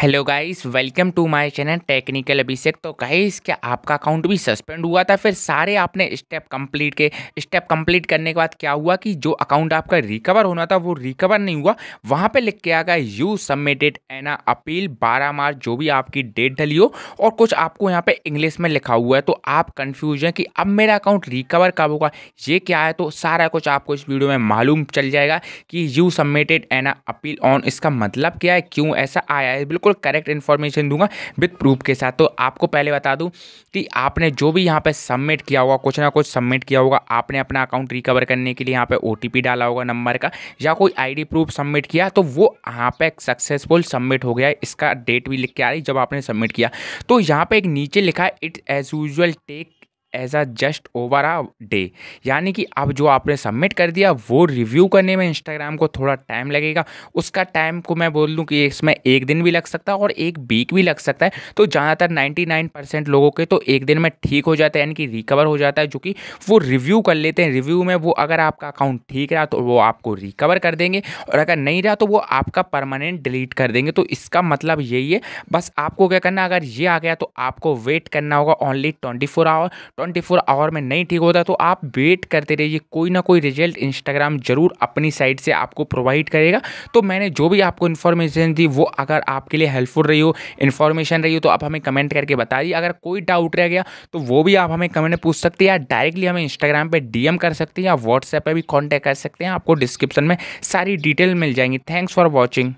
hello guys welcome to my channel technical Abhishek तो guys क्या आपका अकाउंट भी सस्पेंड हुआ था फिर सारे आपने स्टेप कंप्लीट के स्टेप कंप्लीट करने के बाद क्या हुआ कि जो अकाउंट आपका रिकवर होना था वो रिकवर नहीं हुआ वहां पे लिख के आ गया you submitted an appeal 12 March जो भी आपकी डेट ढली हो और कुछ आपको यहाँ पर इंग्लिश में लिखा हुआ है तो आप कन्फ्यूज हैं कि अब मेरा अकाउंट रिकवर कब होगा ये क्या है तो सारा कुछ आपको इस वीडियो में मालूम चल जाएगा कि you submitted an appeal on इसका मतलब क्या है क्यों ऐसा आया है बिल्कुल बिल्कुल करेक्ट इन्फॉर्मेशन दूंगा विथ प्रूफ के साथ तो आपको पहले बता दूँ कि आपने जो भी यहाँ पर सबमिट किया होगा कुछ ना कुछ सबमिट किया होगा आपने अपना अकाउंट रिकवर करने के लिए यहाँ पर ओ डाला होगा नंबर का या कोई आई प्रूफ सबमिट किया तो वो यहाँ पर सक्सेसफुल सबमिट हो गया इसका डेट भी लिख के आ रही जब आपने सबमिट किया तो यहाँ पर एक नीचे लिखा है it as usual take as a just over a day यानी कि अब जो आपने सबमिट कर दिया वो रिव्यू करने में इंस्टाग्राम को थोड़ा टाइम लगेगा उसका टाइम को मैं बोल दूँ कि इसमें एक दिन भी लग सकता है और एक वीक भी लग सकता है तो ज़्यादातर 99 परसेंट लोगों के तो एक दिन में ठीक हो जाता है यानी कि रिकवर हो जाता है जो कि वो रिव्यू कर लेते हैं रिव्यू में वो अगर आपका अकाउंट ठीक रहा तो वो आपको रिकवर कर देंगे और अगर नहीं रहा तो वो आपका परमानेंट डिलीट कर देंगे तो इसका मतलब यही है बस आपको क्या करना अगर ये आ गया तो आपको वेट करना होगा only twenty four hour twenty four hour में नहीं ठीक होता तो आप वेट करते रहिए कोई ना कोई रिजल्ट इंस्टाग्राम ज़रूर अपनी साइड से आपको प्रोवाइड करेगा तो मैंने जो भी आपको इन्फॉर्मेशन दी वो अगर आपके लिए हेल्पफुल रही हो इन्फॉर्मेशन रही हो तो आप हमें कमेंट करके बता दिए अगर कोई डाउट रह गया तो वो भी आप हमें कमेंट पूछ सकते हैं या डायरेक्टली हमें इंस्टाग्राम पर डीएम कर सकते हैं या व्हाट्सएप पर भी कॉन्टैक्ट कर सकते हैं आपको डिस्क्रिप्शन में सारी डिटेल मिल जाएंगी थैंक्स फॉर वॉचिंग